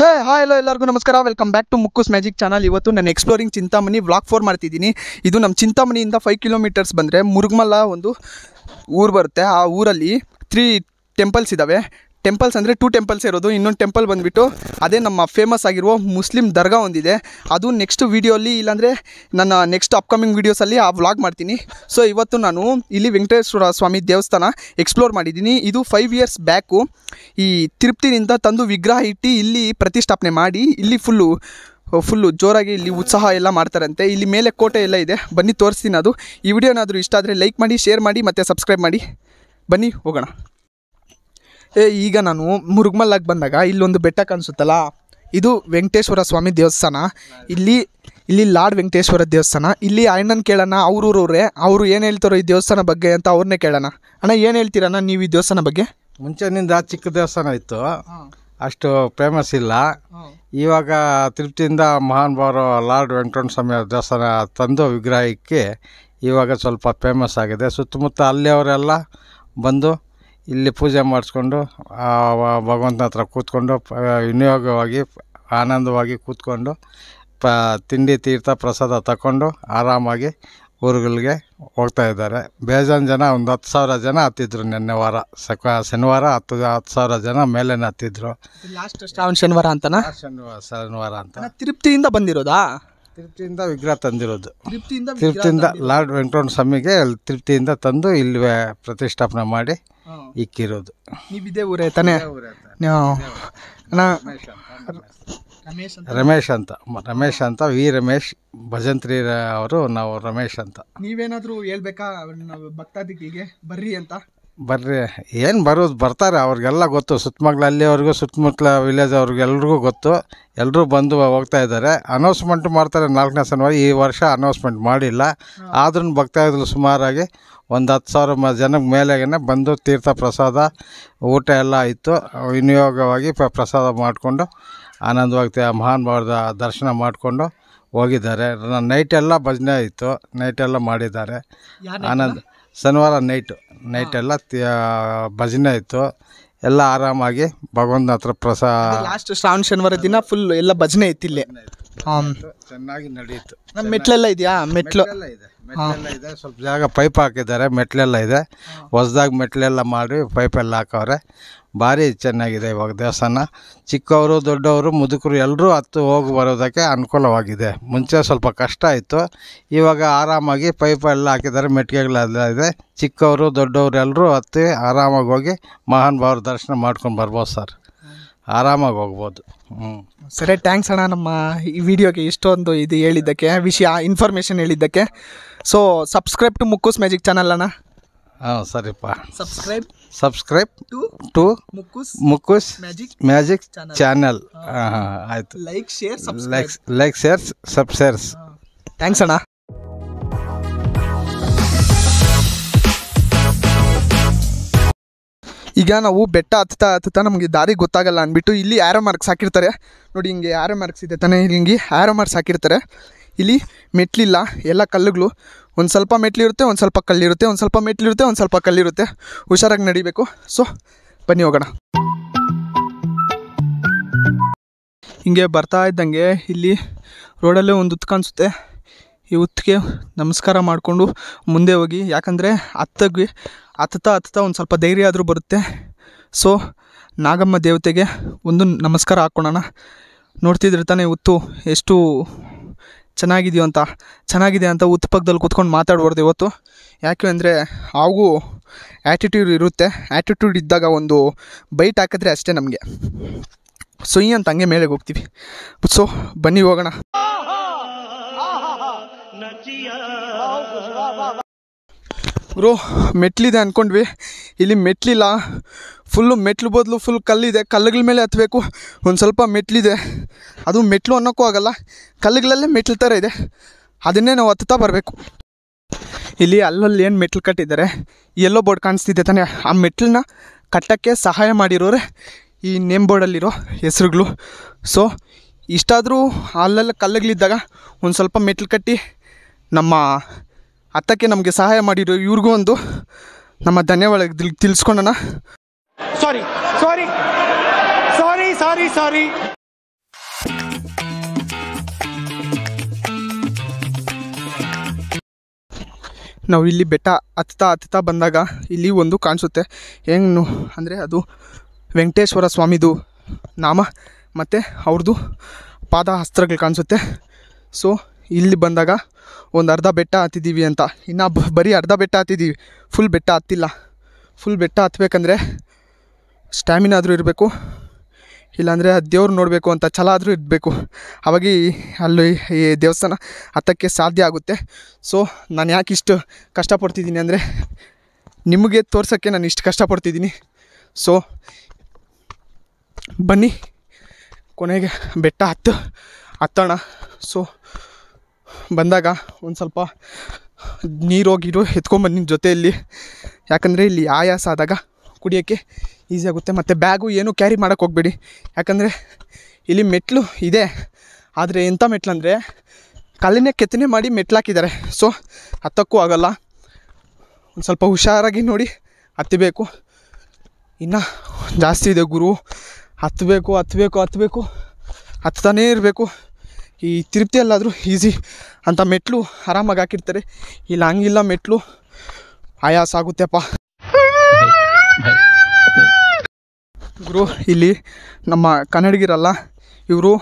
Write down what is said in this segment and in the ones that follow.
ಹೇ hi hello ಎಲ್ಲರಿಗೂ ನಮಸ್ಕಾರ welcome back to Mukkus magic channel ಇವತ್ತು ನಾನು ಎಕ್ಸ್ಪ್ಲೋರಿಂಗ್ ಚಿಂತಾಮಣಿ ವ್ಲಾಗ್ ಫೋರ್ ಮಾಡ್ತಿದ್ದೀನಿ ಇದು ನಮ್ಮ ಚಿಂತಾಮಣಿಯಿಂದ ಫೈವ್ ಕಿಲೋಮೀಟರ್ಸ್ ಬಂದರೆ ಮುರುಗ್ಮಲ್ಲ ಒಂದು ಊರು ಬರುತ್ತೆ ಆ ಊರಲ್ಲಿ ತ್ರೀ ಟೆಂಪಲ್ಸ್ ಇದ್ದಾವೆ ಟೆಂಪಲ್ಸ್ ಅಂದರೆ ಟೂ ಟೆಂಪಲ್ಸ್ ಇರೋದು ಇನ್ನೊಂದು ಟೆಂಪಲ್ ಬಂದುಬಿಟ್ಟು ಅದೇ ನಮ್ಮ ಫೇಮಸ್ ಆಗಿರುವ ಮುಸ್ಲಿಂ ದರ್ಗಾ ಒಂದಿದೆ ಅದು ನೆಕ್ಸ್ಟ್ ವೀಡಿಯೋಲಿ ಇಲ್ಲಾಂದರೆ ನನ್ನ ನೆಕ್ಸ್ಟ್ ಅಪ್ಕಮಿಂಗ್ ವೀಡಿಯೋಸಲ್ಲಿ ಆ ವ್ಲಾಗ್ ಮಾಡ್ತೀನಿ ಸೊ ಇವತ್ತು ನಾನು ಇಲ್ಲಿ ವೆಂಕಟೇಶ್ವರ ಸ್ವಾಮಿ ದೇವಸ್ಥಾನ ಎಕ್ಸ್ಪ್ಲೋರ್ ಮಾಡಿದ್ದೀನಿ ಇದು ಫೈವ್ ಇಯರ್ಸ್ ಬ್ಯಾಕು ಈ ತಿರುಪ್ತಿನಿಂದ ತಂದು ವಿಗ್ರಹ ಇಟ್ಟು ಇಲ್ಲಿ ಪ್ರತಿಷ್ಠಾಪನೆ ಮಾಡಿ ಇಲ್ಲಿ ಫುಲ್ಲು ಫುಲ್ಲು ಜೋರಾಗಿ ಇಲ್ಲಿ ಉತ್ಸಾಹ ಎಲ್ಲ ಮಾಡ್ತಾರಂತೆ ಇಲ್ಲಿ ಮೇಲೆ ಕೋಟೆ ಎಲ್ಲ ಇದೆ ಬನ್ನಿ ತೋರಿಸ್ತೀನಿ ಅದು ಈ ವಿಡಿಯೋನಾದರೂ ಇಷ್ಟ ಆದರೆ ಲೈಕ್ ಮಾಡಿ ಶೇರ್ ಮಾಡಿ ಮತ್ತು ಸಬ್ಸ್ಕ್ರೈಬ್ ಮಾಡಿ ಬನ್ನಿ ಹೋಗೋಣ ಏ ಈಗ ನಾನು ಮುರುಗ್ಮಲ್ಲಾಗಿ ಬಂದಾಗ ಇಲ್ಲೊಂದು ಬೆಟ್ಟ ಕಾಣಿಸುತ್ತಲ್ಲ ಇದು ವೆಂಕಟೇಶ್ವರ ಸ್ವಾಮಿ ದೇವಸ್ಥಾನ ಇಲ್ಲಿ ಇಲ್ಲಿ ಲಾರ್ಡ್ ವೆಂಕಟೇಶ್ವರ ದೇವಸ್ಥಾನ ಇಲ್ಲಿ ಅಣ್ಣನ ಕೇಳೋಣ ಅವ್ರೂರವ್ರೆ ಅವರು ಏನು ಹೇಳ್ತಾರೋ ಈ ದೇವಸ್ಥಾನ ಬಗ್ಗೆ ಅಂತ ಅವ್ರನ್ನೇ ಕೇಳೋಣ ಅಣ್ಣ ಏನು ಹೇಳ್ತೀರಣ್ಣ ನೀವು ಈ ದೇವಸ್ಥಾನ ಬಗ್ಗೆ ಮುಂಚೆನಿಂದ ಚಿಕ್ಕ ದೇವಸ್ಥಾನ ಇತ್ತು ಅಷ್ಟು ಫೇಮಸ್ ಇಲ್ಲ ಇವಾಗ ಮಹಾನ್ ಮಹಾನುಭಾವರು ಲಾರ್ಡ್ ವೆಂಕಟೇಶ್ವರ ಸ್ವಾಮಿ ದೇವಸ್ಥಾನ ತಂದು ವಿಗ್ರಹಕ್ಕೆ ಇವಾಗ ಸ್ವಲ್ಪ ಫೇಮಸ್ ಆಗಿದೆ ಸುತ್ತಮುತ್ತ ಅಲ್ಲಿಯವರೆಲ್ಲ ಬಂದು ಇಲ್ಲಿ ಪೂಜೆ ಮಾಡಿಸ್ಕೊಂಡು ಭಗವಂತನ ಹತ್ರ ಕೂತ್ಕೊಂಡು ವಿನಿಯೋಗವಾಗಿ ಆನಂದವಾಗಿ ಕೂತ್ಕೊಂಡು ಪ ತಿಂಡಿ ತೀರ್ಥ ಪ್ರಸಾದ ತಗೊಂಡು ಆರಾಮಾಗಿ ಊರುಗಳಿಗೆ ಹೋಗ್ತಾ ಇದ್ದಾರೆ ಬೇಜಾನ್ ಜನ ಒಂದು ಹತ್ತು ಸಾವಿರ ಜನ ಹತ್ತಿದ್ರು ನಿನ್ನೆ ವಾರ ಸಕ ಶನಿವಾರ ಹತ್ತು ಹತ್ತು ಸಾವಿರ ಜನ ಮೇಲೇನೆ ಹತ್ತಿದ್ರು ಲಾಸ್ಟ್ ಶನಿವಾರ ಅಂತನಾ ಶನಿವಾರ ಶನಿವಾರ ಅಂತ ತೃಪ್ತಿಯಿಂದ ಬಂದಿರೋದಾ ತೃಪ್ತಿಯಿಂದ ವಿಗ್ರಹ ತಂದಿರೋದು ತೃಪ್ತಿಯಿಂದ ತೃಪ್ತಿಯಿಂದ ಲಾರ್ಡ್ ವೆಂಕಟರಮಣ ಸ್ವಾಮಿಗೆ ತೃಪ್ತಿಯಿಂದ ತಂದು ಇಲ್ಲಿ ಪ್ರತಿಷ್ಠಾಪನೆ ಮಾಡಿ ಇಕ್ಕಿರೋದು ನೀವು ಊರೇ ತಾನೇ ರಮೇಶ್ ಅಂತ ರಮೇಶ್ ಅಂತ ವಿ ರಮೇಶ್ ಭಜಂತ್ರಿ ಅವರು ನಾವು ರಮೇಶ್ ಅಂತ ನೀವೇನಾದರೂ ಹೇಳ್ಬೇಕಾ ಭಕ್ತಾದಿಗಳಿಗೆ ಬರ್ರಿ ಅಂತ ಬರ್ರಿ ಏನು ಬರೋದು ಬರ್ತಾರೆ ಅವ್ರಿಗೆಲ್ಲ ಗೊತ್ತು ಅಲ್ಲಿ ಅಲ್ಲಿವರೆಗೂ ಸುತ್ತಮುತ್ತಲ ವಿಲೇಜ್ ಅವ್ರಿಗೆಲ್ರಿಗೂ ಗೊತ್ತು ಎಲ್ಲರೂ ಬಂದು ಹೋಗ್ತಾ ಇದ್ದಾರೆ ಅನೌನ್ಸ್ಮೆಂಟ್ ಮಾಡ್ತಾರೆ ನಾಲ್ಕನೇ ಸನ್ವಾಗಿ ಈ ವರ್ಷ ಅನೌನ್ಸ್ಮೆಂಟ್ ಮಾಡಿಲ್ಲ ಆದ್ರೂ ಭಕ್ತಾದಿಗಳು ಸುಮಾರಾಗಿ ಒಂದು ಹತ್ತು ಸಾವಿರ ಜನಕ್ಕೆ ಮೇಲೆಯೇ ಬಂದು ತೀರ್ಥ ಪ್ರಸಾದ ಊಟ ಎಲ್ಲ ಇತ್ತು ವಿನಿಯೋಗವಾಗಿ ಪ್ರಸಾದ ಮಾಡಿಕೊಂಡು ಆನಂದವಾಗಿ ಮಹಾನ್ ಭಾವದ ದರ್ಶನ ಮಾಡಿಕೊಂಡು ಹೋಗಿದ್ದಾರೆ ನೈಟೆಲ್ಲ ಭಜನೆ ಇತ್ತು ನೈಟೆಲ್ಲ ಮಾಡಿದ್ದಾರೆ ಆನಂದ ಶನಿವಾರ ನೈಟು ನೈಟೆಲ್ಲ ಭಜನೆ ಇತ್ತು ಎಲ್ಲ ಆರಾಮಾಗಿ ಭಗವಂತನ ಹತ್ರ ಪ್ರಸಾದ ಲಾಸ್ಟ್ ಶ್ರಾವಣ ಶನಿವಾರ ದಿನ ಫುಲ್ ಎಲ್ಲ ಭಜನೆ ಇತ್ತು ಇಲ್ಲಿ ಚೆನ್ನಾಗಿ ನಡೆಯಿತು ನಮ್ಮ ಮೆಟ್ಲೆಲ್ಲ ಇದೆಯಾ ಮೆಟ್ಲು ಸ್ವಲ್ಪ ಜಾಗ ಪೈಪ್ ಹಾಕಿದ್ದಾರೆ ಮೆಟ್ಲೆಲ್ಲ ಇದೆ ಹೊಸದಾಗಿ ಮೆಟ್ಲೆಲ್ಲ ಮಾಡಿ ಪೈಪೆಲ್ಲ ಹಾಕವ್ರೆ ಭಾರಿ ಚೆನ್ನಾಗಿದೆ ಇವಾಗ ದೇವಸ್ಥಾನ ಚಿಕ್ಕವರು ದೊಡ್ಡವರು ಮುದುಕರು ಎಲ್ಲರೂ ಹತ್ತು ಹೋಗಿ ಬರೋದಕ್ಕೆ ಅನುಕೂಲವಾಗಿದೆ ಮುಂಚೆ ಸ್ವಲ್ಪ ಕಷ್ಟ ಇತ್ತು ಇವಾಗ ಆರಾಮಾಗಿ ಪೈಪೆಲ್ಲ ಹಾಕಿದ್ದಾರೆ ಮೆಟ್ಟಿಗೆಗಳೆಲ್ಲ ಇದೆ ಚಿಕ್ಕವರು ದೊಡ್ಡವರು ಎಲ್ಲರೂ ಹತ್ತಿ ಆರಾಮಾಗಿ ಹೋಗಿ ಮಹಾನ್ ಭಾವ್ರ ದರ್ಶನ ಮಾಡ್ಕೊಂಡು ಬರ್ಬೋದು ಸರ್ ಆರಾಮಾಗಿ ಹೋಗ್ಬೋದು ಹ್ಞೂ ಸರಿ ಥ್ಯಾಂಕ್ಸ್ ಅಣ್ಣ ನಮ್ಮ ಈ ವಿಡಿಯೋಗೆ ಇಷ್ಟೊಂದು ಇದು ಹೇಳಿದ್ದಕ್ಕೆ ವಿಷಯ ಇನ್ಫಾರ್ಮೇಷನ್ ಹೇಳಿದ್ದಕ್ಕೆ so subscribe to Mukkus magic channel ಅಣ್ಣ ಹಾಂ ಸರಿಪ್ಪ subscribe subscribe to Mukkus Mukkus magic channel ಆಯ್ತು like share like like shares ಸಬ್ ಶೇರ್ಸ್ ಥ್ಯಾಂಕ್ಸ್ ಅಣ್ಣ ಈಗ ನಾವು ಬೆಟ್ಟ ಹತ್ತಾ ಹತ್ತಾ ನಮಗೆ ದಾರಿ ಗೊತ್ತಾಗಲ್ಲ ಅಂದ್ಬಿಟ್ಟು ಇಲ್ಲಿ ಆ್ಯರೋ ಮಾರ್ಕ್ಸ್ ಹಾಕಿರ್ತಾರೆ ನೋಡಿ ಹಿಂಗೆ ಆ್ಯರೋ ಮಾರ್ಕ್ಸ್ ಇದೆ ತಾನೇ ಹಿಂಗೆ ಆ್ಯರೋ ಮಾರ್ಕ್ಸ್ ಹಾಕಿರ್ತಾರೆ ಇಲ್ಲಿ ಮೆಟ್ಲಿಲ್ಲ ಎಲ್ಲ ಕಲ್ಲುಗಳು ಒಂದು ಸ್ವಲ್ಪ ಮೆಟ್ಲಿರುತ್ತೆ ಒಂದು ಸ್ವಲ್ಪ ಕಲ್ಲಿರುತ್ತೆ ಒಂದು ಸ್ವಲ್ಪ ಮೆಟ್ಲಿರುತ್ತೆ ಒಂದು ಸ್ವಲ್ಪ ಕಲ್ಲಿರುತ್ತೆ ಹುಷಾರಾಗಿ ನಡಿಬೇಕು ಸೊ ಬನ್ನಿ ಹೋಗೋಣ ಹಿಂಗೆ ಬರ್ತಾ ಇದ್ದಂಗೆ ಇಲ್ಲಿ ರೋಡಲ್ಲೇ ಒಂದು ಉತ್ಕ ಅನಿಸುತ್ತೆ ಈ ಉತ್ತಿಗೆ ನಮಸ್ಕಾರ ಮಾಡಿಕೊಂಡು ಮುಂದೆ ಹೋಗಿ ಯಾಕಂದರೆ ಅತ್ತಗೆ ಹತ್ತುತ್ತಾ ಹತ್ತುತ್ತಾ ಒಂದು ಸ್ವಲ್ಪ ಧೈರ್ಯ ಆದರೂ ಬರುತ್ತೆ ಸೊ ನಾಗಮ್ಮ ದೇವತೆಗೆ ಒಂದು ನಮಸ್ಕಾರ ಹಾಕ್ಕೊಳೋಣ ನೋಡ್ತಿದ್ರೆ ತಾನೆ ಉತ್ತು ಎಷ್ಟು ಚೆನ್ನಾಗಿದೆಯೋ ಅಂತ ಚೆನ್ನಾಗಿದೆ ಅಂತ ಉತ್ಪಕ್ಕದಲ್ಲಿ ಕುತ್ಕೊಂಡು ಕೂತ್ಕೊಂಡು ಮಾತಾಡಬಾರ್ದು ಇವತ್ತು ಯಾಕೆ ಅಂದರೆ ಹಾಗೂ ಆ್ಯಟಿಟ್ಯೂಡ್ ಇರುತ್ತೆ ಆ್ಯಟಿಟ್ಯೂಡ್ ಇದ್ದಾಗ ಒಂದು ಬೈಟ್ ಹಾಕಿದ್ರೆ ಅಷ್ಟೇ ನಮಗೆ ಈ ಅಂತ ಹಂಗೆ ಮೇಲೆ ಹೋಗ್ತೀವಿ ಸೊ ಬನ್ನಿ ಹೋಗೋಣ ಬ್ರೋ ಮೆಟ್ಲಿದೆ ಅಂದ್ಕೊಂಡ್ವಿ ಇಲ್ಲಿ ಮೆಟ್ಲಿಲ್ಲ ಫುಲ್ಲು ಮೆಟ್ಲು ಬದಲು ಫುಲ್ ಕಲ್ಲಿದೆ ಕಲ್ಲುಗಳ ಮೇಲೆ ಹತ್ತಬೇಕು ಒಂದು ಸ್ವಲ್ಪ ಮೆಟ್ಲಿದೆ ಅದು ಮೆಟ್ಲು ಅನ್ನೋಕ್ಕೂ ಆಗಲ್ಲ ಕಲ್ಲುಗಳಲ್ಲೇ ಮೆಟ್ಲು ಥರ ಇದೆ ಅದನ್ನೇ ನಾವು ಹತ್ತುತ್ತಾ ಬರಬೇಕು ಇಲ್ಲಿ ಅಲ್ಲಲ್ಲಿ ಏನು ಮೆಟ್ಲು ಕಟ್ಟಿದ್ದಾರೆ ಎಲ್ಲೋ ಬೋರ್ಡ್ ಕಾಣಿಸ್ತಿದೆ ತಾನೆ ಆ ಮೆಟ್ಲನ್ನ ಕಟ್ಟೋಕ್ಕೆ ಸಹಾಯ ಮಾಡಿರೋರೆ ಈ ನೇಮ್ ಬೋರ್ಡಲ್ಲಿರೋ ಹೆಸರುಗಳು ಸೊ ಇಷ್ಟಾದರೂ ಅಲ್ಲೆಲ್ಲ ಕಲ್ಲುಗಳಿದ್ದಾಗ ಒಂದು ಸ್ವಲ್ಪ ಮೆಟ್ಲು ಕಟ್ಟಿ ನಮ್ಮ ಅತ್ತಕ್ಕೆ ನಮಗೆ ಸಹಾಯ ಮಾಡಿರೋ ಇವ್ರಿಗೂ ಒಂದು ನಮ್ಮ ಧನ್ಯವಾದ ತಿಳಿಸ್ಕೊಂಡಣ ಸಾರಿ ಸಾರಿ ಸಾರಿ ಸಾರಿ ಸಾರಿ ನಾವು ಇಲ್ಲಿ ಬೆಟ್ಟ ಹತ್ತಾ ಹತ್ತಾ ಬಂದಾಗ ಇಲ್ಲಿ ಒಂದು ಕಾಣಿಸುತ್ತೆ ಹೆಂಗ್ ಅಂದರೆ ಅದು ವೆಂಕಟೇಶ್ವರ ಸ್ವಾಮಿದು ನಾಮ ಮತ್ತು ಅವ್ರದ್ದು ಪಾದ ಅಸ್ತ್ರಗಳು ಕಾಣಿಸುತ್ತೆ ಸೊ ಇಲ್ಲಿ ಬಂದಾಗ ಒಂದು ಅರ್ಧ ಬೆಟ್ಟ ಹತ್ತಿದ್ದೀವಿ ಅಂತ ಇನ್ನು ಬರೀ ಅರ್ಧ ಬೆಟ್ಟ ಹತ್ತಿದ್ದೀವಿ ಫುಲ್ ಬೆಟ್ಟ ಹತ್ತಿಲ್ಲ ಫುಲ್ ಬೆಟ್ಟ ಹತ್ತಬೇಕಂದ್ರೆ ಸ್ಟ್ಯಾಮಿನ ಆದರೂ ಇರಬೇಕು ಇಲ್ಲಾಂದರೆ ದೇವ್ರು ನೋಡಬೇಕು ಅಂತ ಛಲ ಆದರೂ ಇರಬೇಕು ಅವಾಗಿ ಅಲ್ಲಿ ಈ ದೇವಸ್ಥಾನ ಹತ್ತಕ್ಕೆ ಸಾಧ್ಯ ಆಗುತ್ತೆ ಸೊ ನಾನು ಯಾಕೆ ಇಷ್ಟು ಕಷ್ಟಪಡ್ತಿದ್ದೀನಿ ಅಂದರೆ ನಿಮಗೆ ತೋರ್ಸೋಕ್ಕೆ ನಾನು ಇಷ್ಟು ಕಷ್ಟಪಡ್ತಿದ್ದೀನಿ ಸೊ ಬನ್ನಿ ಕೊನೆಗೆ ಬೆಟ್ಟ ಹತ್ತು ಹತ್ತೋಣ ಸೊ ಬಂದಾಗ ಒಂದು ಸ್ವಲ್ಪ ನೀರು ಗೀರು ಎತ್ಕೊಂಬನ್ನಿ ಜೊತೆಯಲ್ಲಿ ಯಾಕಂದರೆ ಇಲ್ಲಿ ಆಯಾಸ ಆದಾಗ ಕುಡಿಯೋಕ್ಕೆ ಈಸಿ ಆಗುತ್ತೆ ಮತ್ತು ಬ್ಯಾಗು ಏನೂ ಕ್ಯಾರಿ ಮಾಡೋಕ್ಕೆ ಹೋಗಬೇಡಿ ಯಾಕಂದರೆ ಇಲ್ಲಿ ಮೆಟ್ಲು ಇದೆ ಆದರೆ ಎಂಥ ಮೆಟ್ಲು ಅಂದರೆ ಕಲ್ಲಿನೇ ಕೆತ್ತನೆ ಮಾಡಿ ಮೆಟ್ಲು ಹಾಕಿದ್ದಾರೆ ಸೊ ಹತ್ತಕ್ಕೂ ಆಗೋಲ್ಲ ಒಂದು ಸ್ವಲ್ಪ ಹುಷಾರಾಗಿ ನೋಡಿ ಹತ್ತಬೇಕು ಇನ್ನು ಜಾಸ್ತಿ ಇದೆ ಗುರು ಹತ್ತಬೇಕು ಹತ್ತಬೇಕು ಹತ್ತಬೇಕು ಹತ್ತಾನೇ ಇರಬೇಕು ಈ ತಿರುಪ್ತಿಯಲ್ಲಾದರೂ ಈಸಿ ಅಂತ ಮೆಟ್ಲು ಆರಾಮಾಗಿ ಹಾಕಿರ್ತಾರೆ ಇಲ್ಲ ಹಂಗಿಲ್ಲ ಮೆಟ್ಲು ಆಯಾಸ ಆಗುತ್ತೆಪ್ಪ ಗುರು ಇಲ್ಲಿ ನಮ್ಮ ಕನ್ನಡಿಗಿರಲ್ಲ ಇವರು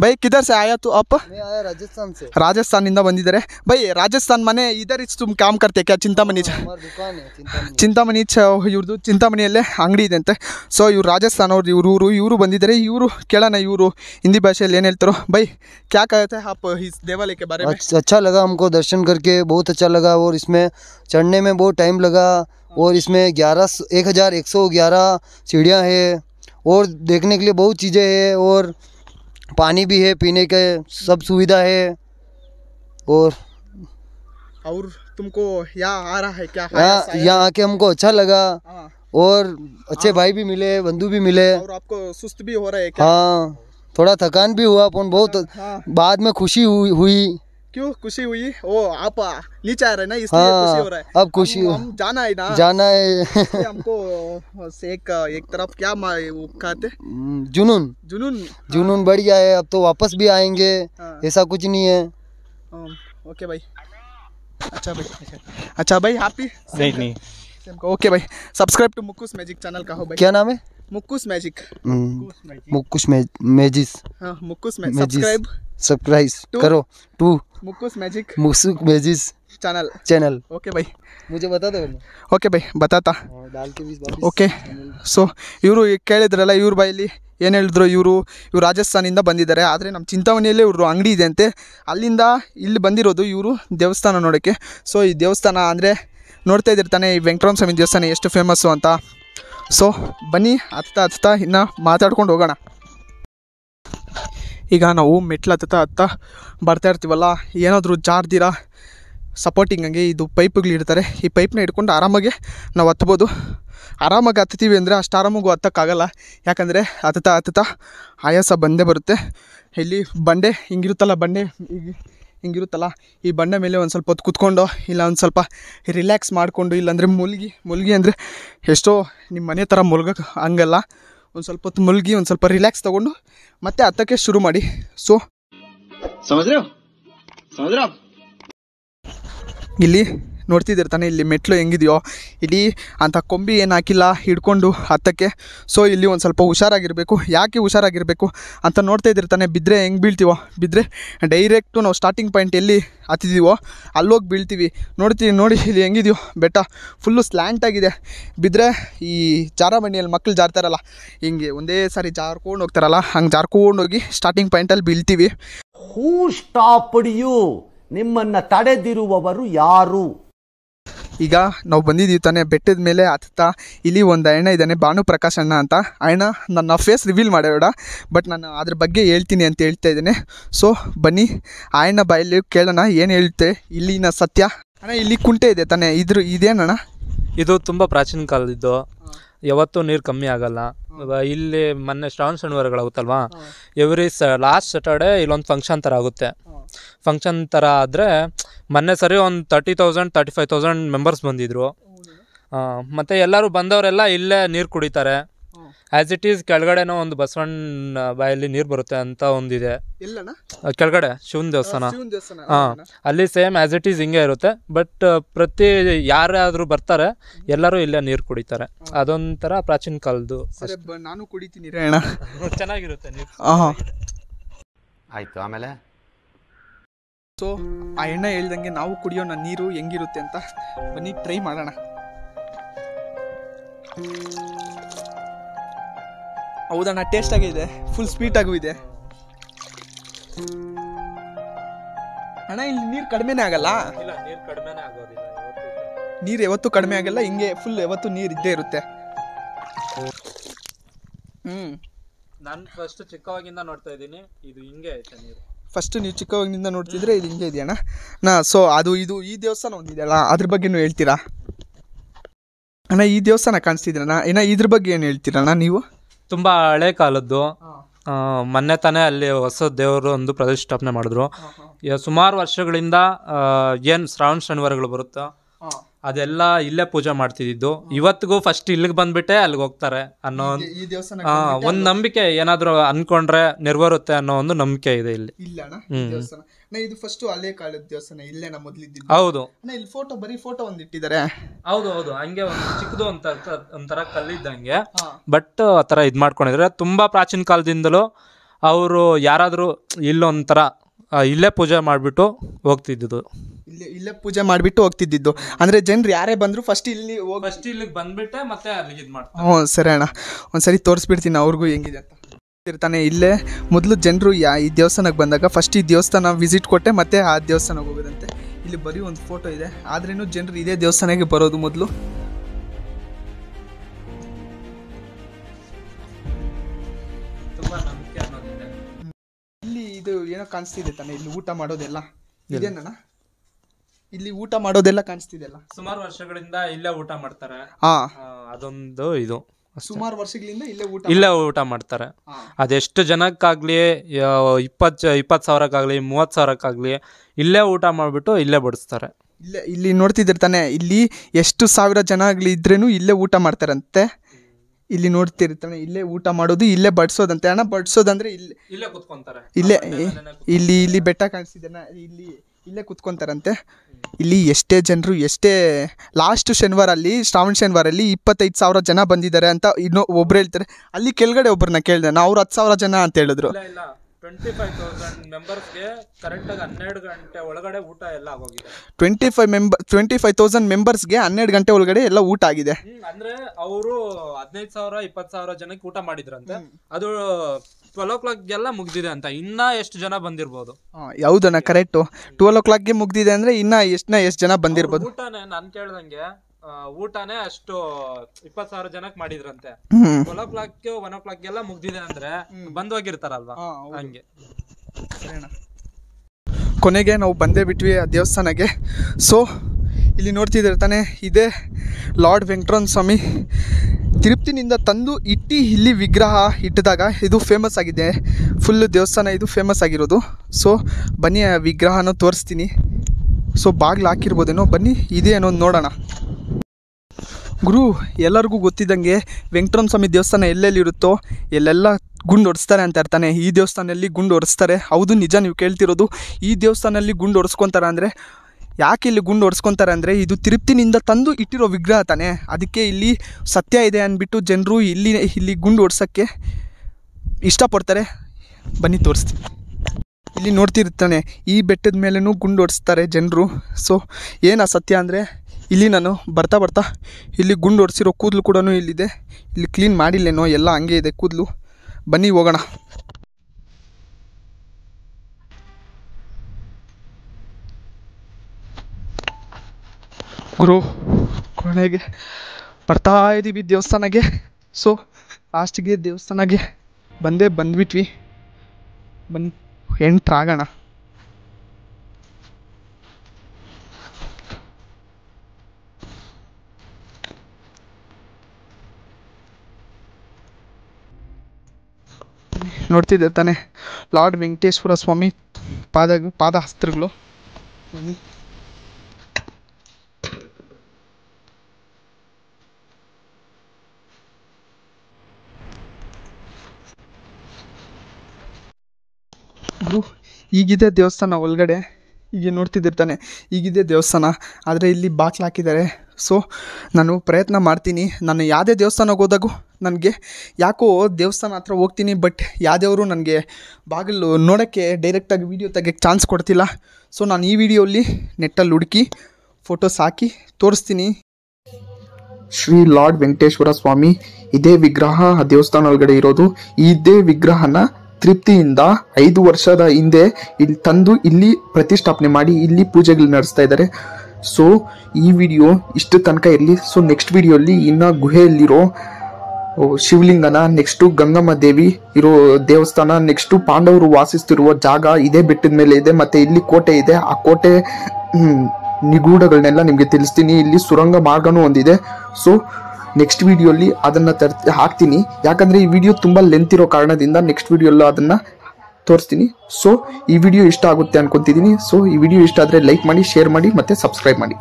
भाई किधर से आया तू आप आया राजस्थान से राजस्थान इंदा बंदी बंदिदरे भाई राजस्थान माने इधर इस तुम काम करते क्या चिंतामणि ಚಿಂತಾಮಣಿ ಚ ಇವ್ರದ್ದು ಚಿಂತಾಮಣಿಯಲ್ಲೇ ಅಂಗಡಿ ಇದೆ ಅಂತೆ ಸೊ ಇವ್ರು ರಾಜಸ್ಥಾನ ಅವ್ರದ್ದು ಇವ್ರು ಊರು ಇವರು ಬಂದಿದ್ದಾರೆ ಇವರು ಕೇಳೋಣ ಇವರು ಹಿಂದಿ भाई क्या कहते आप इस देवालय के बारे में अच्छा, अच्छा लगा हमको दर्शन करके बहुत अच्छा लगा और इसमें चढ़ने में बहुत टाइम लगा और इसमें ग्यारह एक हज़ार एक सौ ग्यारह सीढ़ियाँ है और देखने के लिए बहुत चीज़ें हैं और पानी भी है पीने के सब सुविधा है और और तुमको यहाँ आ रहा है क्या यहाँ आके हमको अच्छा लगा हाँ। और अच्छे हाँ। भाई भी मिले बंधु भी मिले और आपको सुस्त भी हो रहा है क्या? हाँ थोड़ा थकान भी हुआ अपन बहुत हाँ। बाद में खुशी हुई हुई क्यों खुशी हुई ओ आप नीचे आ रहे ना इसलिए हाँ, खुशी हो रहा है अब खुशी हम, हम जाना है ना जाना है हमको एक एक तरफ क्या माए वो खाते हम्म, जुनून जुनून जुनून बढ़िया है अब तो वापस भी आएंगे हाँ, ऐसा कुछ नहीं है ओके भाई अच्छा भाई अच्छा, अच्छा भाई हैप्पी नहीं नहीं ओके भाई subscribe to Mukkus magic channel का हो भाई क्या नाम है Mukkus magic Mukkus magic Mukkus magic हाँ मुक्कुस मैजिक सब्सक्राइब सब्सक्राइब करो to Mukkus magic Musuk magic channel channel okay भाई मुझे ಬತಾ ಓಕೆ ಬೈ ಬತಾತಾ ಓಕೆ ಸೊ ಇವರು ಕೇಳಿದ್ರಲ್ಲ ಇವ್ರು ಬಾಯಲ್ಲಿ ಏನು ಹೇಳಿದ್ರು ಇವರು ಇವರು ರಾಜಸ್ಥಾನಿಂದ ಬಂದಿದ್ದಾರೆ ಆದರೆ ನಮ್ಮ ಚಿಂತಾಮಣಿಯಲ್ಲೇ ಇವರು ಅಂಗಡಿ ಇದೆ ಅಂತೆ ಅಲ್ಲಿಂದ ಇಲ್ಲಿ ಬಂದಿರೋದು ಇವರು ದೇವಸ್ಥಾನ ನೋಡೋಕ್ಕೆ ಸೊ ಈ ದೇವಸ್ಥಾನ ಅಂದರೆ ನೋಡ್ತಾ ಇದ್ದಿರ್ತಾನೆ ಈ ವೆಂಕಟರಾಮ ಸ್ವಾಮಿ ದೇವಸ್ಥಾನ ಎಷ್ಟು ಫೇಮಸ್ಸು ಅಂತ ಸೊ ಬನ್ನಿ ಹತ್ತಾ ಹತ್ತಾ ಇನ್ನು ಮಾತಾಡ್ಕೊಂಡು ಹೋಗೋಣ ಈಗ ನಾವು ಮೆಟ್ಲು ಹತ್ತುತ್ತಾ ಹತ್ತ ಬರ್ತಾ ಇರ್ತೀವಲ್ಲ ಏನಾದರೂ ಜಾರ್ದಿರ ಹಂಗೆ ಇದು ಪೈಪ್ಗಳು ಈ ಪೈಪ್ನ ಹಿಡ್ಕೊಂಡು ಆರಾಮಾಗೆ ನಾವು ಹತ್ಬೋದು ಆರಾಮಾಗಿ ಹತ್ತೀವಿ ಅಂದರೆ ಅಷ್ಟು ಆರಾಮಾಗೂ ಹತ್ತೋಕ್ಕಾಗಲ್ಲ ಯಾಕಂದರೆ ಹತ್ತುತ್ತಾ ಹತ್ತುತ್ತಾ ಆಯಾಸ ಬಂದೇ ಬರುತ್ತೆ ಇಲ್ಲಿ ಬಂಡೆ ಹಿಂಗಿರುತ್ತಲ್ಲ ಬಂಡೆ ಹಿಂಗಿರುತ್ತಲ್ಲ ಈ ಬಂಡೆ ಮೇಲೆ ಒಂದು ಸ್ವಲ್ಪ ಹೊತ್ತು ಕುತ್ಕೊಂಡು ಇಲ್ಲ ಒಂದು ಸ್ವಲ್ಪ ರಿಲ್ಯಾಕ್ಸ್ ಮಾಡಿಕೊಂಡು ಇಲ್ಲಾಂದರೆ ಮುಲ್ಗಿ ಮುಲ್ಗಿ ಅಂದರೆ ಎಷ್ಟೋ ನಿಮ್ಮ ಮನೆ ಥರ ಮುಲ್ಗಕ್ಕೆ ಹಂಗಲ್ಲ ಒಂದು ಸ್ವಲ್ಪ ಹೊತ್ತು ಮುಳುಗಿ ಒಂದು ಸ್ವಲ್ಪ ರಿಲ್ಯಾಕ್ಸ್ ತಗೊಂಡು ಮತ್ತೆ ಹತ್ತಕ್ಕೆ ಶುರು ಮಾಡಿ ಸೊ ಇಲ್ಲಿ ನೋಡ್ತಿದ್ದಿರ್ತಾನೆ ಇಲ್ಲಿ ಮೆಟ್ಲು ಹೆಂಗಿದೆಯೋ ಇಡೀ ಅಂಥ ಕೊಂಬಿ ಏನು ಹಾಕಿಲ್ಲ ಹಿಡ್ಕೊಂಡು ಹತ್ತಕ್ಕೆ ಸೊ ಇಲ್ಲಿ ಒಂದು ಸ್ವಲ್ಪ ಹುಷಾರಾಗಿರಬೇಕು ಯಾಕೆ ಹುಷಾರಾಗಿರಬೇಕು ಅಂತ ನೋಡ್ತಾ ಇದ್ದೀರ ಬಿದ್ದರೆ ಹೆಂಗೆ ಬೀಳ್ತೀವೋ ಬಿದ್ದರೆ ಡೈರೆಕ್ಟು ನಾವು ಸ್ಟಾರ್ಟಿಂಗ್ ಪಾಯಿಂಟ್ ಎಲ್ಲಿ ಹತ್ತಿದ್ದೀವೋ ಅಲ್ಲೋಗಿ ಬೀಳ್ತೀವಿ ನೋಡ್ತೀವಿ ನೋಡಿ ಇಲ್ಲಿ ಹೆಂಗಿದೆಯೋ ಬೆಟ್ಟ ಫುಲ್ಲು ಸ್ಲ್ಯಾಂಟಾಗಿದೆ ಬಿದ್ದರೆ ಈ ಜಾರ ಬಂಡಿಯಲ್ಲಿ ಮಕ್ಕಳು ಜಾರ್ತಾರಲ್ಲ ಹಿಂಗೆ ಒಂದೇ ಸಾರಿ ಜಾರ್ಕೊಂಡು ಹೋಗ್ತಾರಲ್ಲ ಹಂಗೆ ಜಾರ್ಕೊಂಡು ಹೋಗಿ ಸ್ಟಾರ್ಟಿಂಗ್ ಪಾಯಿಂಟಲ್ಲಿ ಬೀಳ್ತೀವಿ ಹೂ ಸ್ಟಾಪ್ ಯು ನಿಮ್ಮನ್ನು ತಡೆದಿರುವವರು ಯಾರು ಈಗ ನಾವು ಬಂದಿದ್ದೀವಿ ತಾನೇ ಬೆಟ್ಟದ ಮೇಲೆ ಹತ್ತುತ್ತಾ ಇಲ್ಲಿ ಒಂದು ಅಣ್ಣ ಇದ್ದಾನೆ ಭಾನು ಪ್ರಕಾಶ್ ಅಣ್ಣ ಅಂತ ಅಣ್ಣ ನನ್ನ ಫೇಸ್ ರಿವೀಲ್ ಮಾಡೋಬೇಡ ಬಟ್ ನಾನು ಅದ್ರ ಬಗ್ಗೆ ಹೇಳ್ತೀನಿ ಅಂತ ಹೇಳ್ತಾ ಇದ್ದೇನೆ ಸೊ ಬನ್ನಿ ಆಯ್ನ ಬಾಯಲ್ಲಿ ಕೇಳೋಣ ಏನು ಹೇಳುತ್ತೆ ಇಲ್ಲಿನ ಸತ್ಯ ಅಣ್ಣ ಇಲ್ಲಿ ಕುಂಟೆ ಇದೆ ತಾನೇ ಇದ್ರ ಇದೇನಣ್ಣ ಇದು ತುಂಬ ಪ್ರಾಚೀನ ಕಾಲದಿದ್ದು ಯಾವತ್ತೂ ನೀರು ಕಮ್ಮಿ ಆಗಲ್ಲ ಇಲ್ಲಿ ಮೊನ್ನೆ ಶ್ರಾವಣ ಶನಿವಾರಗಳಾಗುತ್ತಲ್ವಾ ಎವ್ರಿ ಸ ಲಾಸ್ಟ್ ಸ್ಯಾಟರ್ಡೆ ಇಲ್ಲೊಂದು ಫಂಕ್ಷನ್ ಥರ ಆಗುತ್ತೆ ಫಂಕ್ಷನ್ ಥರ ಆದರೆ ಮೊನ್ನೆ ಸರಿ ಒಂದು thirty thousand thirty five thousand members ಬಂದಿದ್ರು ಮತ್ತು ಎಲ್ಲರೂ ಬಂದವರೆಲ್ಲ ಇಲ್ಲೇ ನೀರು ಕುಡಿತಾರೆ ಆ್ಯಸ್ ಇಟ್ ಈಸ್ ಕೆಳಗಡೆನೋ ಒಂದು ಬಸವಣ್ಣ ಬಾಯಲ್ಲಿ ನೀರು ಬರುತ್ತೆ ಅಂತ ಒಂದಿದೆ ಕೆಳಗಡೆ ಶಿವನ್ ದೇವಸ್ಥಾನ ಹಾಂ ಅಲ್ಲಿ ಸೇಮ್ ಆ್ಯಸ್ ಇಟ್ ಈಸ್ ಹಿಂಗೆ ಇರುತ್ತೆ ಬಟ್ ಪ್ರತಿ ಯಾರಾದರೂ ಬರ್ತಾರೆ ಎಲ್ಲರೂ ಇಲ್ಲೇ ನೀರು ಕುಡಿತಾರೆ ಅದೊಂಥರ ಪ್ರಾಚೀನ ಕಾಲದ್ದು ನಾನು ಕುಡಿತೀನಿ ಚೆನ್ನಾಗಿರುತ್ತೆ ನೀರು ಆಯಿತು ಆಮೇಲೆ ಸೊ ಆ ಎಣ್ಣೆ ಹೇಳ್ದಂಗೆ ನಾವು ಕುಡಿಯೋ ನನ್ನ ನೀರು ಹೆಂಗಿರುತ್ತೆ ಅಂತ ಬನ್ನಿ ಟ್ರೈ ಮಾಡೋಣ ಹೌದಣ್ಣ ಟೇಸ್ಟ್ ಆಗಿದೆ ಫುಲ್ ಸ್ವೀಟಾಗೂ ಇದೆ ಅಣ್ಣ ಇಲ್ಲಿ ನೀರು ಕಡಿಮೆನೇ ಆಗಲ್ಲ ನೀರು ಯಾವತ್ತೂ ಕಡಿಮೆ ಆಗಲ್ಲ ಹಿಂಗೆ ಫುಲ್ ಯಾವತ್ತೂ ನೀರು ಇದ್ದೇ ಇರುತ್ತೆ ಹ್ಮ್ ನಾನು ಫಸ್ಟ್ ಚಿಕ್ಕವಾಗಿಂದ ನೋಡ್ತಾ ಇದ್ದೀನಿ ಇದು ಹಿಂಗೆ ಐತೆ ನೀರು ಫಸ್ಟ್ ನೀವು ಚಿಕ್ಕವಾಗಿನಿಂದ ನೋಡ್ತಿದ್ರೆ ಇದು ಹಿಂಗೆ ಇದೆಯಣ್ಣ ನಾ ಸೊ ಅದು ಇದು ಈ ದೇವಸ್ಥಾನ ಒಂದಿದೆಯಲ್ಲ ಅದ್ರ ಬಗ್ಗೆನೂ ಹೇಳ್ತೀರಾ ಅಣ್ಣ ಈ ದೇವಸ್ಥಾನ ಕಾಣಿಸ್ತಿದ್ರಣ್ಣ ಏನ ಇದ್ರ ಬಗ್ಗೆ ಏನು ಹೇಳ್ತೀರಣ್ಣ ನೀವು ತುಂಬ ಹಳೆ ಕಾಲದ್ದು ಮೊನ್ನೆ ತಾನೇ ಅಲ್ಲಿ ಹೊಸ ದೇವರು ಒಂದು ಪ್ರತಿಷ್ಠಾಪನೆ ಮಾಡಿದ್ರು ಸುಮಾರು ವರ್ಷಗಳಿಂದ ಏನು ಶ್ರಾವಣ ಶನಿವಾರಗಳು ಬರುತ್ತೋ ಅದೆಲ್ಲ ಇಲ್ಲೇ ಪೂಜೆ ಮಾಡ್ತಿದ್ದು ಇವತ್ತಿಗೂ ಫಸ್ಟ್ ಇಲ್ಲಿಗೆ ಬಂದ್ಬಿಟ್ಟೆ ಅಲ್ಲಿಗೆ ಹೋಗ್ತಾರೆ ಅನ್ನೋ ಒಂದ್ ನಂಬಿಕೆ ಏನಾದ್ರು ಅನ್ಕೊಂಡ್ರೆ ನೆರವೇರುತ್ತೆ ಅನ್ನೋ ಒಂದು ನಂಬಿಕೆ ಇದೆ ಇಲ್ಲಿ ಇದು ಫಸ್ಟ್ ಹಳೆ ಕಾಲದ ದೇವಸ್ಥಾನ ಇಲ್ಲೇ ನಮ್ಮ ಹೌದು ಇಲ್ಲಿ ಫೋಟೋ ಬರೀ ಫೋಟೋ ಒಂದ್ ಇಟ್ಟಿದ್ದಾರೆ ಹೌದು ಹೌದು ಹಂಗೆ ಒಂದು ಚಿಕ್ಕದು ಅಂತ ಒಂಥರ ಕಲ್ಲಿದ್ದಂಗೆ ಬಟ್ ಆತರ ಇದ್ ಮಾಡ್ಕೊಂಡಿದ್ರೆ ತುಂಬಾ ಪ್ರಾಚೀನ ಕಾಲದಿಂದಲೂ ಅವರು ಯಾರಾದ್ರೂ ಇಲ್ಲೊಂಥರ ಇಲ್ಲೇ ಪೂಜೆ ಮಾಡಿಬಿಟ್ಟು ಹೋಗ್ತಿದ್ದುದು ಇಲ್ಲಿ ಇಲ್ಲೇ ಪೂಜೆ ಮಾಡಿಬಿಟ್ಟು ಹೋಗ್ತಿದ್ದಿದ್ದು ಅಂದ್ರೆ ಜನರು ಯಾರೇ ಬಂದ್ರು ಫಸ್ಟ್ ಇಲ್ಲಿ ಹೋಗಿ ಫಸ್ಟ್ ಇಲ್ಲಿಗೆ ಬಂದ್ಬಿಟ್ಟೆ ಮತ್ತೆ ಅಲ್ಲಿಗೆ ಇದು ಮಾಡ್ತಾರೆ ಹ್ಞೂ ಸರಿ ಅಣ್ಣ ಒಂದ್ಸರಿ ತೋರಿಸ್ಬಿಡ್ತೀನಿ ಅವ್ರಿಗೂ ಹೆಂಗಿದೆ ಅಂತ ಇರ್ತಾನೆ ಇಲ್ಲೇ ಮೊದಲು ಜನರು ಯಾ ಈ ದೇವಸ್ಥಾನಕ್ಕೆ ಬಂದಾಗ ಫಸ್ಟ್ ಈ ದೇವಸ್ಥಾನ ವಿಸಿಟ್ ಕೊಟ್ಟೆ ಮತ್ತೆ ಆ ದೇವಸ್ಥಾನಕ್ಕೆ ಹೋಗೋದಂತೆ ಇಲ್ಲಿ ಬರೀ ಒಂದು ಫೋಟೋ ಇದೆ ಆದ್ರೇನು ಜನರು ಇದೇ ದೇವಸ್ಥಾನಕ್ಕೆ ಬರೋದು ಮೊದಲು ಇಲ್ಲಿ ಇದು ಏನೋ ಕಾಣಿಸ್ತಿದೆ ತಾನೆ ಇಲ್ಲಿ ಊಟ ಮಾಡೋದೆಲ್ಲ ಇದೇನಣ್ಣ ಇಲ್ಲಿ ಊಟ ಮಾಡೋದೆಲ್ಲ ಕಾಣಿಸ್ತಿದೆಯಲ್ಲ ಸುಮಾರು ವರ್ಷಗಳಿಂದ ಇಲ್ಲೇ ಊಟ ಮಾಡ್ತಾರೆ ಹಾ ಆ, ಅದೊಂದು ಇದು ಸುಮಾರು ವರ್ಷಗಳಿಂದ ಇಲ್ಲೇ ಊಟ ಇಲ್ಲೇ ಊಟ ಮಾಡ್ತಾರೆ ಅದೆಷ್ಟು ಜನಕ್ಕಾಗ್ಲಿ ಇಪ್ಪತ್ ಇಪ್ಪತ್ತು ಸಾವಿರಕ್ಕಾಗ್ಲಿ ಮೂವತ್ತು ಸಾವಿರಕ್ಕಾಗ್ಲಿ ಇಲ್ಲೇ ಊಟ ಮಾಡಿಬಿಟ್ಟು ಇಲ್ಲೇ ಬಡಿಸ್ತಾರೆ ಇಲ್ಲೇ ಇಲ್ಲಿ ನೋಡ್ತಿದ್ರೆ ತಾನೆ ಇಲ್ಲಿ ಎಷ್ಟು ಸಾವಿರ ಆಗ್ಲಿ ಇದ್ರೇನು ಇಲ್ಲೇ ಊಟ ಮಾಡ್ತಾರಂತೆ ಇಲ್ಲಿ ನೋಡ್ತಿರ್ತಾನೆ ಇಲ್ಲೇ ಊಟ ಮಾಡೋದು ಇಲ್ಲೇ ಬಡಿಸೋದಂತೆ ಅಣ್ಣ ಬಡಿಸೋದಂದ್ರೆ ಇಲ್ಲಿ ಇಲ್ಲೇ ಕುತ್ಕೊಂತಾರೆ ಇಲ್ಲೇ ಇಲ್ಲಿ ಇಲ್ಲಿ ಬೆಟ್ಟ ಕಾಣಿಸ್ತಿದೆ ಇಲ್ಲಿ ಇಲ್ಲೇ ಕೂತ್ಕೊತಾರಂತೆ ಇಲ್ಲಿ ಎಷ್ಟೇ ಜನರು ಎಷ್ಟೇ ಲಾಸ್ಟ್ ಶನಿವಾರ ಅಲ್ಲಿ ಶ್ರಾವಣ ಶನಿವಾರಲ್ಲಿ ಇಪ್ಪತ್ತೈದು ಸಾವಿರ ಜನ ಬಂದಿದ್ದಾರೆ ಅಂತ ಇನ್ನೂ ಒಬ್ರು ಹೇಳ್ತಾರೆ ಅಲ್ಲಿ ಕೆಳಗಡೆ ಒಬ್ಬರನ್ನ ಕೇಳಿದೆ ನಾವು ಅವ್ರು ಹತ್ತು ಸಾವಿರ ಜನ ಅಂತ ಹೇಳಿದ್ರು ಟ್ವೆಂಟಿ ಫೈವ್ ತೌಸಂಡ್ ಮೆಂಬರ್ಸ್ಗೆ ಕರೆಕ್ಟಾಗಿ ಹನ್ನೆರಡು ಗಂಟೆ ಒಳಗಡೆ ಊಟ ಎಲ್ಲ twenty five member twenty five thousand ಮೆಂಬರ್ಸ್ಗೆ ಹನ್ನೆರಡು ಗಂಟೆ ಒಳಗಡೆ ಎಲ್ಲ ಊಟ ಆಗಿದೆ ಅಂದ್ರೆ ಅವರು ಹದಿನೈದು ಸಾವಿರ ಇಪ್ಪತ್ತು ಸಾವಿರ ಜನಕ್ಕೆ ಊಟ ಮಾಡಿದ್ರಂತೆ ಅದು ಟ್ವೆಲ್ ಓ ಕ್ಲಾಕ್ಗೆಲ್ಲ ಮುಗ್ದಿದೆ ಅಂತ ಇನ್ನ ಎಷ್ಟು ಜನ ಬಂದಿರ್ಬೋದು ಹೌದಣ್ಣ ಕರೆಕ್ಟ್ ಟ್ವೆಲ್ ಓ ಕ್ಲಾಕ್ಗೆ ಮುಗ್ದಿದೆ ಅಂದ್ರೆ ಇನ್ನ ಎಷ್ಟ ಎಷ್ಟು ಜನ ಬಂದಿರ್ಬೋದು ಊಟನೇ ನಾನ್ ಕೇಳ್ದಂಗೆ ಊಟನೇ ಅಷ್ಟು ಇಪ್ಪತ್ ಸಾವಿರ ಜನಕ್ಕೆ ಮಾಡಿದ್ರಂತೆ twelve o'clock one o'clock ಎಲ್ಲ ಮುಗ್ದಿದೆ ಅಂದ್ರೆ ಬಂದ್ ಹೋಗಿರ್ತಾರಲ್ವಾ ಹಂಗೆ ಕೊನೆಗೆ ನಾವು ಬಂದೇ ಬಿಟ್ವಿ ಆ ದೇವಸ್ಥಾನಕ್ಕೆ ಸೊ ಇಲ್ಲಿ ನೋಡ್ತಿದ್ದಾರೆ ತಾನೇ ಇದೇ ಲಾರ್ಡ್ ವೆಂಕಟರಮಣ ಸ್ವಾಮಿ ತಿರುಪ್ತಿನಿಂದ ತಂದು ಇಟ್ಟಿ ಇಲ್ಲಿ ವಿಗ್ರಹ ಇಟ್ಟಿದಾಗ ಇದು ಫೇಮಸ್ ಆಗಿದೆ ಫುಲ್ಲು ದೇವಸ್ಥಾನ ಇದು ಫೇಮಸ್ ಆಗಿರೋದು ಸೊ ಬನ್ನಿ ಆ ವಿಗ್ರಹನ ತೋರಿಸ್ತೀನಿ ಸೊ ಬಾಗಿಲು ಹಾಕಿರ್ಬೋದೇನೋ ಬನ್ನಿ ಇದೇ ಅನ್ನೋದು ನೋಡೋಣ ಗುರು ಎಲ್ಲರಿಗೂ ಗೊತ್ತಿದ್ದಂಗೆ ವೆಂಕಟರಮಣ ಸ್ವಾಮಿ ದೇವಸ್ಥಾನ ಎಲ್ಲೆಲ್ಲಿರುತ್ತೋ ಎಲ್ಲೆಲ್ಲ ಗುಂಡು ಹೊಡಿಸ್ತಾರೆ ಅಂತ ಇರ್ತಾನೆ ಈ ದೇವಸ್ಥಾನದಲ್ಲಿ ಗುಂಡು ಹೊಡೆಸ್ತಾರೆ ಹೌದು ನಿಜ ನೀವು ಕೇಳ್ತಿರೋದು ಈ ದೇವಸ್ಥಾನದಲ್ಲಿ ಗುಂಡು ಹೊಡೆಸ್ಕೊತಾರೆ ಅಂದರೆ ಯಾಕೆ ಇಲ್ಲಿ ಗುಂಡು ಹೊಡೆಸ್ಕೊತಾರೆ ಅಂದರೆ ಇದು ತಿರುಪ್ತಿನಿಂದ ತಂದು ಇಟ್ಟಿರೋ ವಿಗ್ರಹ ತಾನೇ ಅದಕ್ಕೆ ಇಲ್ಲಿ ಸತ್ಯ ಇದೆ ಅಂದ್ಬಿಟ್ಟು ಜನರು ಇಲ್ಲಿ ಇಲ್ಲಿ ಗುಂಡು ಹೊಡ್ಸೋಕ್ಕೆ ಇಷ್ಟಪಡ್ತಾರೆ ಬನ್ನಿ ತೋರಿಸ್ತೀನಿ ಇಲ್ಲಿ ನೋಡ್ತಿರ್ತಾನೆ ಈ ಬೆಟ್ಟದ ಮೇಲೂ ಗುಂಡು ಹೊಡೆಸ್ತಾರೆ ಜನರು ಸೊ ಏನು ಸತ್ಯ ಅಂದರೆ ಇಲ್ಲಿ ನಾನು ಬರ್ತಾ ಬರ್ತಾ ಇಲ್ಲಿ ಗುಂಡು ಹೊಡೆಸಿರೋ ಕೂದಲು ಕೂಡ ಇಲ್ಲಿದೆ ಇಲ್ಲಿ ಕ್ಲೀನ್ ಮಾಡಿಲ್ಲೇನೋ ಎಲ್ಲ ಹಂಗೆ ಇದೆ ಕೂದಲು ಬನ್ನಿ ಹೋಗೋಣ ಗುರು ಕೊನೆಗೆ ಬರ್ತಾ ಇದ್ದೀವಿ ದೇವಸ್ಥಾನಗೆ ಸೊ ಲಾಸ್ಟಿಗೆ ದೇವಸ್ಥಾನಗೆ ಬಂದೇ ಬಂದ್ಬಿಟ್ವಿ ಬಂದು ಎಂಟ್ರಾಗೋಣ ನೋಡ್ತಿದ್ದೆ ತಾನೆ ಲಾರ್ಡ್ ವೆಂಕಟೇಶ್ವರ ಸ್ವಾಮಿ ಪಾದ ಪಾದಹಸ್ತ್ರಗಳು ಈಗಿದೆ ದೇವಸ್ಥಾನ ಒಳಗಡೆ ಈಗ ನೋಡ್ತಿದ್ದಿರ್ತಾನೆ ಈಗಿದೆ ದೇವಸ್ಥಾನ ಆದರೆ ಇಲ್ಲಿ ಬಾಕ್ಲು ಹಾಕಿದ್ದಾರೆ ಸೊ ನಾನು ಪ್ರಯತ್ನ ಮಾಡ್ತೀನಿ ನಾನು ಯಾವುದೇ ದೇವಸ್ಥಾನಕ್ಕೆ ಹೋದಾಗೂ ನನಗೆ ಯಾಕೋ ದೇವಸ್ಥಾನ ಹತ್ರ ಹೋಗ್ತೀನಿ ಬಟ್ ಯಾವುದೇವರು ನನಗೆ ಬಾಗಿಲು ನೋಡೋಕ್ಕೆ ಡೈರೆಕ್ಟಾಗಿ ವೀಡಿಯೋ ತೆಗಿಯೋಕ್ಕೆ ಚಾನ್ಸ್ ಕೊಡ್ತಿಲ್ಲ ಸೊ ನಾನು ಈ ವಿಡಿಯೋಲಿ ನೆಟ್ಟಲ್ಲಿ ಹುಡುಕಿ ಫೋಟೋಸ್ ಹಾಕಿ ತೋರಿಸ್ತೀನಿ ಶ್ರೀ ಲಾರ್ಡ್ ವೆಂಕಟೇಶ್ವರ ಸ್ವಾಮಿ ಇದೇ ವಿಗ್ರಹ ದೇವಸ್ಥಾನ ಒಳಗಡೆ ಇರೋದು ಇದೇ ವಿಗ್ರಹನ ತೃಪ್ತಿಯಿಂದ ಐದು ವರ್ಷದ ಹಿಂದೆ ಇಲ್ಲಿ ತಂದು ಇಲ್ಲಿ ಪ್ರತಿಷ್ಠಾಪನೆ ಮಾಡಿ ಇಲ್ಲಿ ಪೂಜೆಗಳು ನಡೆಸ್ತಾ ಇದ್ದಾರೆ ಸೊ ಈ ವಿಡಿಯೋ ಇಷ್ಟು ತನಕ ಇರಲಿ ಸೊ ನೆಕ್ಸ್ಟ್ ವಿಡಿಯೋಲಿ ಇನ್ನು ಗುಹೆಯಲ್ಲಿರೋ ಶಿವಲಿಂಗನ ನೆಕ್ಸ್ಟು ಗಂಗಮ್ಮ ದೇವಿ ಇರೋ ದೇವಸ್ಥಾನ ನೆಕ್ಸ್ಟು ಪಾಂಡವರು ವಾಸಿಸ್ತಿರುವ ಜಾಗ ಇದೇ ಬೆಟ್ಟದ ಮೇಲೆ ಇದೆ ಮತ್ತು ಇಲ್ಲಿ ಕೋಟೆ ಇದೆ ಆ ಕೋಟೆ ನಿಗೂಢಗಳನ್ನೆಲ್ಲ ನಿಮಗೆ ತಿಳಿಸ್ತೀನಿ ಇಲ್ಲಿ ಸುರಂಗ ಮಾರ್ಗನೂ ಒಂದಿದೆ ಸೊ ನೆಕ್ಸ್ಟ್ ವಿಡಿಯೋಲಿ ಅದನ್ನು ತರ್ ಹಾಕ್ತೀನಿ ಯಾಕಂದರೆ ಈ ವಿಡಿಯೋ ತುಂಬ ಲೆಂತ್ ಇರೋ ಕಾರಣದಿಂದ ನೆಕ್ಸ್ಟ್ ವಿಡಿಯೋಲ್ಲೂ ಅದನ್ನು ತೋರಿಸ್ತೀನಿ ಸೊ ಈ ವಿಡಿಯೋ ಇಷ್ಟ ಆಗುತ್ತೆ ಅನ್ಕೊತಿದ್ದೀನಿ ಸೊ ಈ ವಿಡಿಯೋ ಇಷ್ಟ ಆದರೆ ಲೈಕ್ ಮಾಡಿ ಶೇರ್ ಮಾಡಿ ಮತ್ತು ಸಬ್ಸ್ಕ್ರೈಬ್ ಮಾಡಿ